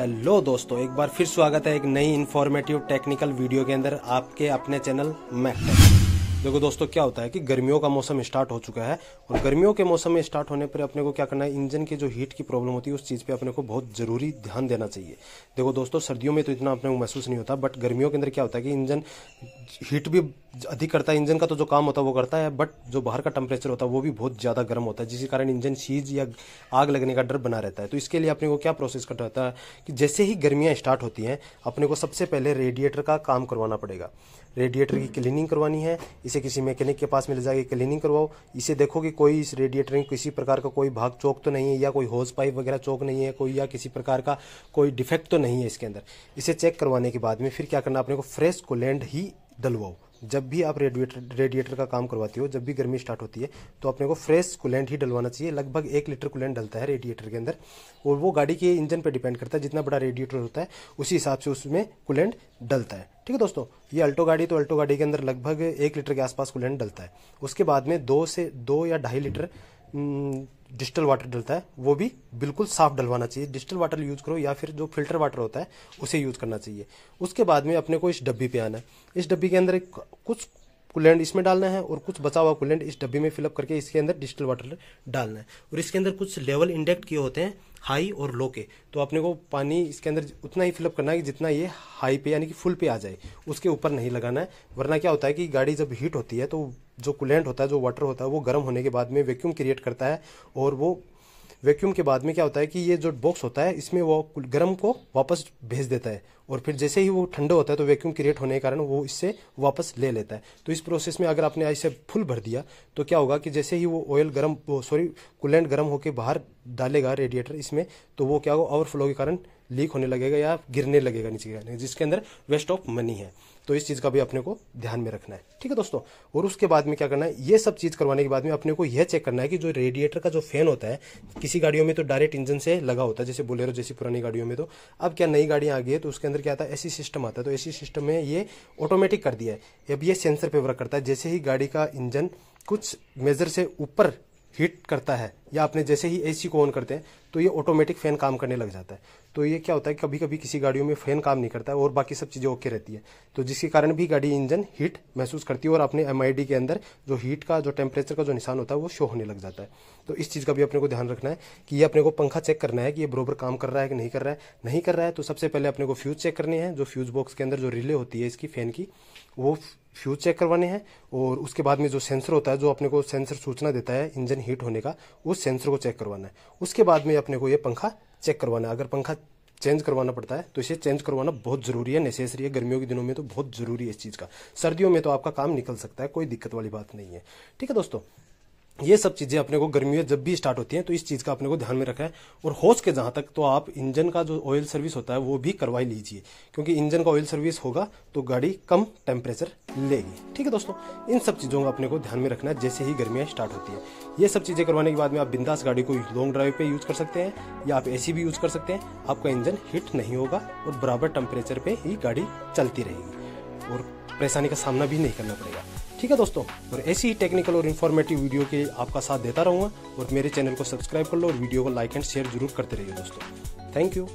hello दोस्तों एक बार फिर स्वागत है एक नई इन्फॉर्मेटिव टेक्निकल वीडियो के अंदर आपके अपने चैनल मैक देखो दोस्तों क्या होता है कि गर्मियों का मौसम स्टार्ट हो चुका है और गर्मियों के मौसम में स्टार्ट होने पर अपने को क्या करना है इंजन की जो हीट की प्रॉब्लम होती है उस चीज़ पे अपने को बहुत ज़रूरी ध्यान देना चाहिए देखो दोस्तों सर्दियों में तो इतना अपने को महसूस नहीं होता बट गर्मियों के अंदर क्या होता है कि इंजन हीट भी अधिक करता है इंजन का तो जो काम होता है वो करता है बट जो बाहर का टेम्परेचर होता है वो भी बहुत ज़्यादा गर्म होता है जिसके कारण इंजन सीज या आग लगने का डर बना रहता है तो इसके लिए अपने को क्या प्रोसेस करना होता है कि जैसे ही गर्मियाँ स्टार्ट होती हैं अपने को सबसे पहले रेडिएटर का काम करवाना पड़ेगा रेडिएटर की क्लीनिंग करवानी है इसे किसी मैकेनिक के पास में ले जाके क्लीनिंग करवाओ इसे देखो कि कोई इस रेडिएटर में किसी प्रकार का कोई भाग चौक तो नहीं है या कोई होज पाइप वगैरह चौक नहीं है कोई या किसी प्रकार का कोई डिफेक्ट तो नहीं है इसके अंदर इसे चेक करवाने के बाद में फिर क्या करना अपने को फ्रेश कूलेंट ही डलवाओ जब भी आप रेडिएटर रेडिएटर का काम करवाती हो जब भी गर्मी स्टार्ट होती है तो अपने को फ्रेश कूलेंट ही डलवाना चाहिए लगभग एक लीटर कूलेंट डलता है रेडिएटर के अंदर और वो गाड़ी के इंजन पर डिपेंड करता है जितना बड़ा रेडिएटर होता है उसी हिसाब से उसमें कूलेंट डलता है ठीक है दोस्तों ये अल्टो गाड़ी तो अल्टो गाड़ी के अंदर लगभग एक लीटर के आसपास कूलेंट डलता है उसके बाद में दो से दो या ढाई लीटर हम्म, डिजिटल वाटर डलता है वो भी बिल्कुल साफ डलवाना चाहिए डिजिटल वाटर यूज़ करो या फिर जो फिल्टर वाटर होता है उसे यूज़ करना चाहिए उसके बाद में अपने को इस डब्बी पे आना है इस डब्बी के अंदर एक कुछ कुलेंट इसमें डालना है और कुछ बचा हुआ कुलेंट इस डब्बे में फिलअप करके इसके अंदर डिजिटल वाटर डालना है और इसके अंदर कुछ लेवल इंडेक्ट किए होते हैं हाई और लो के तो अपने को पानी इसके अंदर उतना ही फिलअप करना है कि जितना ये हाई पे यानी कि फुल पे आ जाए उसके ऊपर नहीं लगाना है वरना क्या होता है कि गाड़ी जब हीट होती है तो जो कुलेंट होता है जो वाटर होता है वो गर्म होने के बाद में वैक्यूम क्रिएट करता है और वो वैक्यूम के बाद में क्या होता है कि ये जो बॉक्स होता है इसमें वो गर्म को वापस भेज देता है और फिर जैसे ही वो ठंडा होता है तो वैक्यूम क्रिएट होने के कारण वो इससे वापस ले लेता है तो इस प्रोसेस में अगर आपने इसे फुल भर दिया तो क्या होगा कि जैसे ही वो ऑयल गर्म सॉरी कूलेंट गर्म होकर बाहर डालेगा रेडिएटर इसमें तो वो क्या होगा ओवरफ्लो के कारण लीक होने लगेगा या गिरने लगेगा नीचे गिरने जिसके अंदर वेस्ट ऑफ मनी है तो इस चीज़ का भी अपने को ध्यान में रखना है ठीक है दोस्तों और उसके बाद में क्या करना है ये सब चीज़ करवाने के बाद में अपने को यह चेक करना है कि जो रेडिएटर का जो फैन होता है किसी गाड़ियों में तो डायरेक्ट इंजन से लगा होता है जैसे बोलेरो जैसी पुरानी गाड़ियों में तो अब क्या नई गाड़ियाँ आ गई है तो उसके अंदर क्या आता है एसी सिस्टम आता है तो एसी सिस्टम में ये ऑटोमेटिक कर दिया है अब ये सेंसर पे वर्क करता है जैसे ही गाड़ी का इंजन कुछ मेजर से ऊपर हीट करता है या आपने जैसे ही एसी को ऑन करते हैं तो ये ऑटोमेटिक फैन काम करने लग जाता है तो ये क्या होता है कभी कभी किसी गाड़ियों में फैन काम नहीं करता है और बाकी सब चीज़ें ओके रहती है तो जिसके कारण भी गाड़ी इंजन हीट महसूस करती है और अपने एम के अंदर जो हीट का जो टेम्परेचर का जो निशान होता है वो शो होने लग जाता है तो इस चीज़ का भी अपने को ध्यान रखना है कि ये अपने को पंखा चेक करना है कि ये बरोबर काम कर रहा है कि नहीं कर रहा है नहीं कर रहा है तो सबसे पहले अपने को फ्यूज़ चेक करने है जो फ्यूज़ बॉक्स के अंदर जो रिले होती है इसकी फैन की वो फ्यूज चेक करवाने हैं और उसके बाद में जो सेंसर होता है जो अपने को सेंसर सूचना देता है इंजन हीट होने का उस सेंसर को चेक करवाना है उसके बाद में अपने को ये पंखा चेक करवाना है अगर पंखा चेंज करवाना पड़ता है तो इसे चेंज करवाना बहुत जरूरी है नेसेसरी है गर्मियों के दिनों में तो बहुत जरूरी है इस चीज़ का सर्दियों में तो आपका काम निकल सकता है कोई दिक्कत वाली बात नहीं है ठीक है दोस्तों ये सब चीजें अपने को गर्मियां जब भी स्टार्ट होती हैं तो इस चीज का अपने को ध्यान में रखा है और हो के जहां तक तो आप इंजन का जो ऑयल सर्विस होता है वो भी करवा लीजिए क्योंकि इंजन का ऑयल सर्विस होगा तो गाड़ी कम टेम्परेचर लेगी ठीक है दोस्तों इन सब चीजों का अपने को ध्यान में रखना है जैसे ही गर्मियां स्टार्ट होती है ये सब चीजें करवाने के बाद में आप बिंदास गाड़ी को लॉन्ग ड्राइव पे यूज कर सकते हैं या आप एसी भी यूज कर सकते हैं आपका इंजन हिट नहीं होगा और बराबर टेम्परेचर पे ही गाड़ी चलती रहेगी और परेशानी का सामना भी नहीं करना पड़ेगा ठीक है दोस्तों और ऐसी ही टेक्निकल और इन्फॉर्मेटिव वीडियो के आपका साथ देता रहूँगा और मेरे चैनल को सब्सक्राइब कर लो और वीडियो को लाइक एंड शेयर जरूर करते रहिए दोस्तों थैंक यू